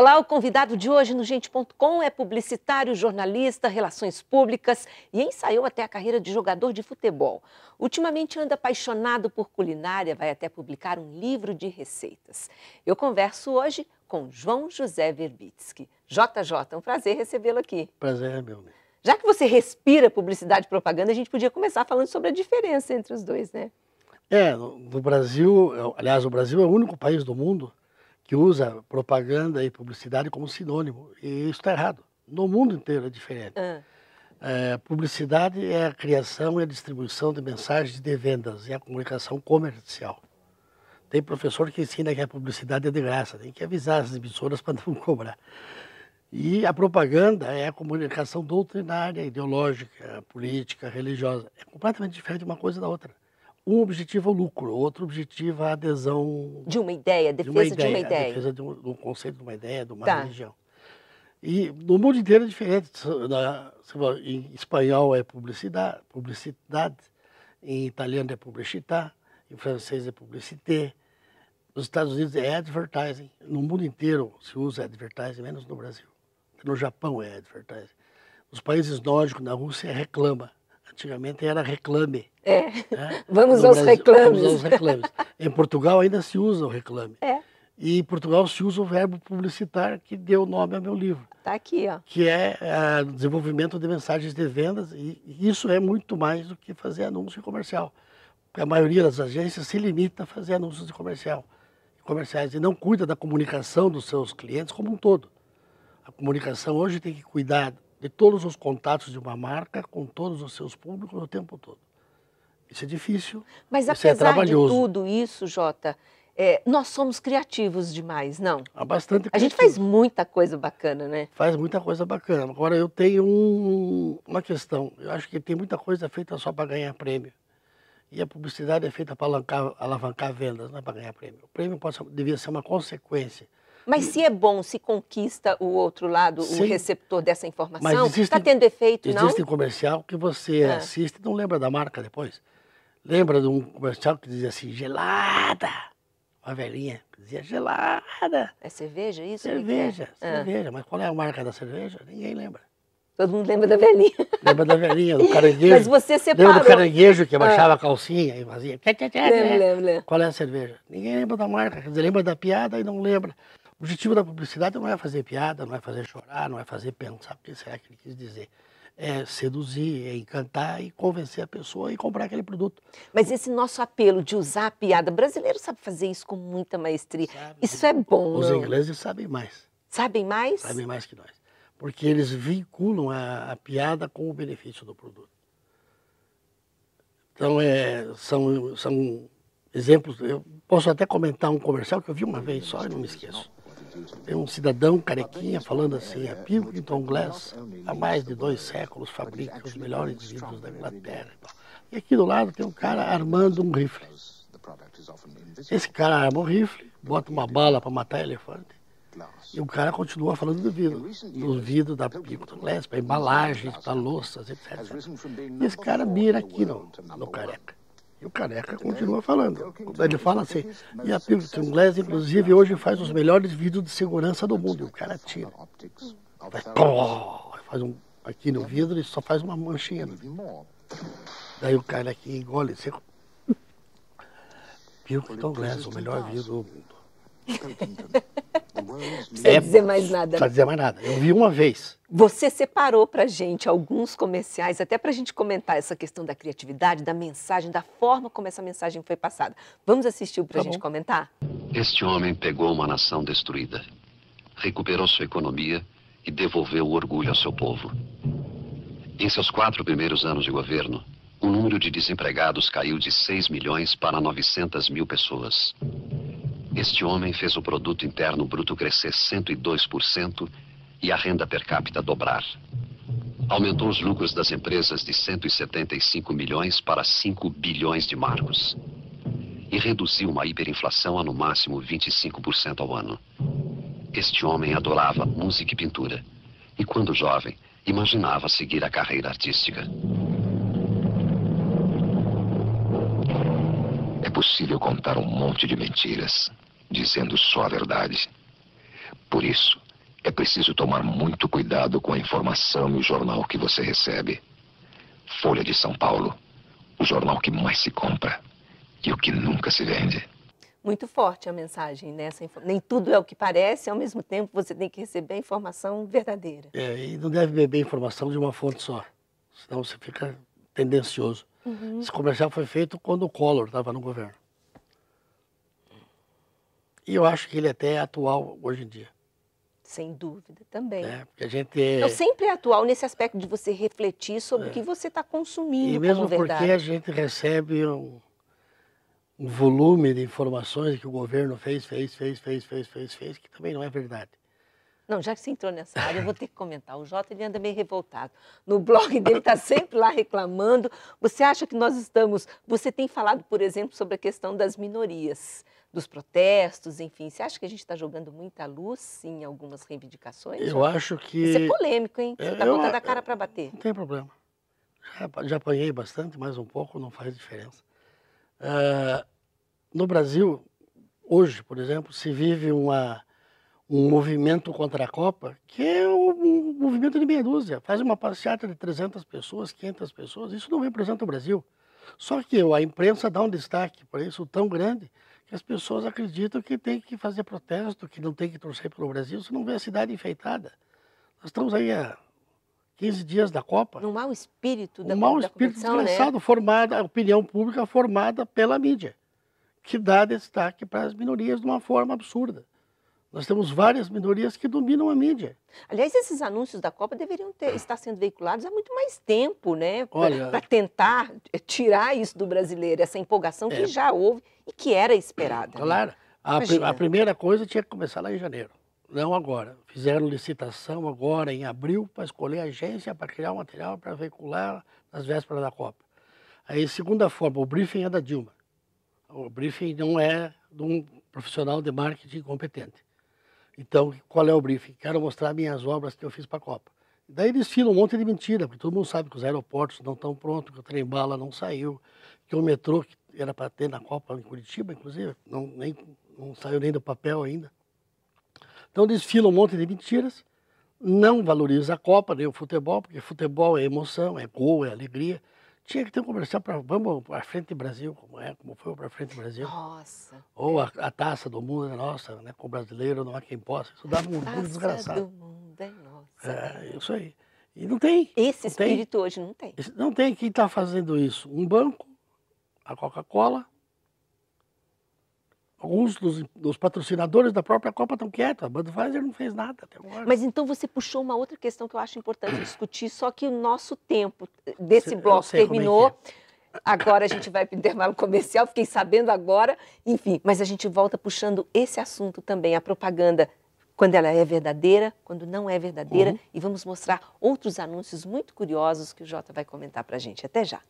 Olá, o convidado de hoje no Gente.com é publicitário, jornalista, relações públicas e ensaiou até a carreira de jogador de futebol. Ultimamente anda apaixonado por culinária, vai até publicar um livro de receitas. Eu converso hoje com João José Verbitsky. JJ, é um prazer recebê-lo aqui. Prazer é meu. Né? Já que você respira publicidade e propaganda, a gente podia começar falando sobre a diferença entre os dois, né? É, no Brasil, é aliás, o Brasil é o único país do mundo que usa propaganda e publicidade como sinônimo. E isso está errado. No mundo inteiro é diferente. Uhum. É, publicidade é a criação e a distribuição de mensagens de vendas e a comunicação comercial. Tem professor que ensina que a publicidade é de graça, tem que avisar as emissoras para não cobrar. E a propaganda é a comunicação doutrinária, ideológica, política, religiosa. É completamente diferente uma coisa da outra. Um objetivo é o lucro, outro objetivo é a adesão. De uma ideia, defesa de uma ideia. De uma ideia. defesa de um, de um, conceito, de uma ideia, de uma tá. religião. E no mundo inteiro é diferente. Na, em espanhol é publicidade, publicidade, em italiano é publicitar, em francês é publicité. Nos Estados Unidos é advertising. No mundo inteiro se usa advertising, menos no Brasil. No Japão é advertising. Nos países nórdicos, na Rússia, é reclama antigamente era reclame. É. Né? Vamos aos Brasil, reclames. Vamos aos reclames. em Portugal ainda se usa o reclame. É. E em Portugal se usa o verbo publicitar, que deu nome ao meu livro. Está aqui, ó. Que é uh, desenvolvimento de mensagens de vendas, e isso é muito mais do que fazer anúncio comercial. Porque a maioria das agências se limita a fazer anúncios de comercial, comerciais e não cuida da comunicação dos seus clientes como um todo. A comunicação hoje tem que cuidar de todos os contatos de uma marca com todos os seus públicos o tempo todo. Isso é difícil. Mas é apesar é de tudo isso, Jota, é, nós somos criativos demais, não? Há bastante. Criativo. A gente faz muita coisa bacana, né? Faz muita coisa bacana. Agora eu tenho um, uma questão. Eu acho que tem muita coisa feita só para ganhar prêmio. E a publicidade é feita para alavancar, alavancar vendas, não é para ganhar prêmio. O prêmio pode, devia ser uma consequência. Mas se é bom, se conquista o outro lado, Sim. o receptor dessa informação, está tendo efeito, existe não? Existe um comercial que você ah. assiste e não lembra da marca depois. Lembra de um comercial que dizia assim, gelada. Uma velhinha que dizia gelada. É cerveja isso? Cerveja, é? cerveja. Ah. Mas qual é a marca da cerveja? Ninguém lembra. Todo mundo lembra da velhinha. Lembra da velhinha, do caranguejo. Mas você separou. Lembra do caranguejo que ah. abaixava ah. a calcinha e fazia... Lembra, lembra. Qual é a cerveja? Ninguém lembra da marca. Quer dizer, lembra da piada e não lembra. O objetivo da publicidade não é fazer piada, não é fazer chorar, não é fazer pensar o que será que ele quis dizer. É seduzir, é encantar e convencer a pessoa e comprar aquele produto. Mas esse nosso apelo de usar a piada, brasileiro sabe fazer isso com muita maestria. Sabe. Isso é bom. Os não? ingleses sabem mais. Sabem mais? Sabem mais que nós. Porque eles vinculam a, a piada com o benefício do produto. Então, é, são, são exemplos. Eu posso até comentar um comercial que eu vi uma vez só e não me esqueço. Tem é um cidadão carequinha falando assim: a é Pilkington Glass há mais de dois séculos fabrica os melhores vidros da Inglaterra. E aqui do lado tem um cara armando um rifle. Esse cara arma um rifle, bota uma bala para matar elefante. E o cara continua falando do vidro, do vidro da para embalagens, para louças, etc. E esse cara mira aqui no, no careca. E o Careca continua falando. Ele fala assim, e a Pivot inglesa, inclusive, hoje faz os melhores vídeos de segurança do mundo. E o cara tira. Vai, pô, faz um aqui no vidro e só faz uma manchinha. Daí o cara aqui engole seco. Pilkington Glass, o melhor vidro do mundo. Precisa é, né? dizer mais nada. Precisa né? dizer mais nada. Eu vi uma vez. Você separou para gente alguns comerciais, até para a gente comentar essa questão da criatividade, da mensagem, da forma como essa mensagem foi passada. Vamos assistir para a tá gente bom. comentar? Este homem pegou uma nação destruída, recuperou sua economia e devolveu o orgulho ao seu povo. Em seus quatro primeiros anos de governo, o número de desempregados caiu de 6 milhões para 900 mil pessoas. Este homem fez o produto interno bruto crescer 102% e a renda per capita dobrar. Aumentou os lucros das empresas de 175 milhões para 5 bilhões de marcos. E reduziu uma hiperinflação a no máximo 25% ao ano. Este homem adorava música e pintura. E quando jovem, imaginava seguir a carreira artística. impossível contar um monte de mentiras, dizendo só a verdade. Por isso, é preciso tomar muito cuidado com a informação e o jornal que você recebe. Folha de São Paulo, o jornal que mais se compra e o que nunca se vende. Muito forte a mensagem nessa. Né? informação. Nem tudo é o que parece, ao mesmo tempo você tem que receber a informação verdadeira. É, e não deve beber informação de uma fonte só, senão você fica tendencioso. Uhum. Esse comercial foi feito quando o Collor estava no governo. E eu acho que ele é até é atual hoje em dia. Sem dúvida, também. É, porque a gente... É... Então, sempre é atual nesse aspecto de você refletir sobre é. o que você está consumindo E mesmo porque verdade. a gente recebe um, um volume de informações que o governo fez, fez, fez, fez, fez, fez, fez, fez que também não é verdade. Não, já que você entrou nessa área, eu vou ter que comentar. O Jota ele anda meio revoltado. No blog dele está sempre lá reclamando. Você acha que nós estamos. Você tem falado, por exemplo, sobre a questão das minorias, dos protestos, enfim. Você acha que a gente está jogando muita luz em algumas reivindicações? Eu Jota? acho que. Isso é polêmico, hein? Você está botando a cara para bater. Não tem problema. Já, já apanhei bastante, mais um pouco, não faz diferença. Uh, no Brasil, hoje, por exemplo, se vive uma um movimento contra a Copa, que é um movimento de meia dúzia. Faz uma passeata de 300 pessoas, 500 pessoas, isso não representa o Brasil. Só que a imprensa dá um destaque para isso tão grande que as pessoas acreditam que tem que fazer protesto, que não tem que torcer pelo Brasil, se não vê a cidade enfeitada. Nós estamos aí há 15 dias da Copa. No mau espírito da Um mau espírito né? desgraçado, né? a opinião pública formada pela mídia, que dá destaque para as minorias de uma forma absurda. Nós temos várias minorias que dominam a mídia. Aliás, esses anúncios da Copa deveriam ter, estar sendo veiculados há muito mais tempo, né? Para tentar eh, tirar isso do brasileiro, essa empolgação é, que já houve e que era esperada. Né? Claro. Né? A, pr a, primeira coisa tinha que começar lá em janeiro, não agora. Fizeram licitação agora, em abril, para escolher agência para criar o material para veicular nas vésperas da Copa. Aí, segunda forma, o briefing é da Dilma. O briefing não é de um profissional de marketing competente. Então, qual é o briefing? Quero mostrar minhas obras que eu fiz para a Copa. Daí eles filam um monte de mentira, porque todo mundo sabe que os aeroportos não estão prontos, que o trem-bala não saiu, que o metrô, que era para ter na Copa em Curitiba, inclusive, não, nem, não saiu nem do papel ainda. Então desfila um monte de mentiras, não valoriza a Copa, nem o futebol, porque futebol é emoção, é gol, é alegria. Tinha que ter um comercial para vamos para frente Brasil, como é, como foi para frente Brasil. Nossa. Ou a, a, taça do mundo é nossa, né? Com o brasileiro não há quem possa. Isso dava um mundo desgraçado. do mundo é nossa. É, né? isso aí. E não tem. Esse não espírito tem. hoje não tem. Esse, não tem quem está fazendo isso. Um banco, a Coca-Cola, alguns dos, dos, patrocinadores da própria Copa estão quietos. A Budweiser não fez nada até agora. Mas então você puxou uma outra questão que eu acho importante discutir, só que o nosso tempo desse bloco terminou. agora a gente vai para o intervalo comercial, fiquei sabendo agora. Enfim, mas a gente volta puxando esse assunto também, a propaganda quando ela é verdadeira, quando não é verdadeira. Uhum. E vamos mostrar outros anúncios muito curiosos que o Jota vai comentar para a gente. Até já.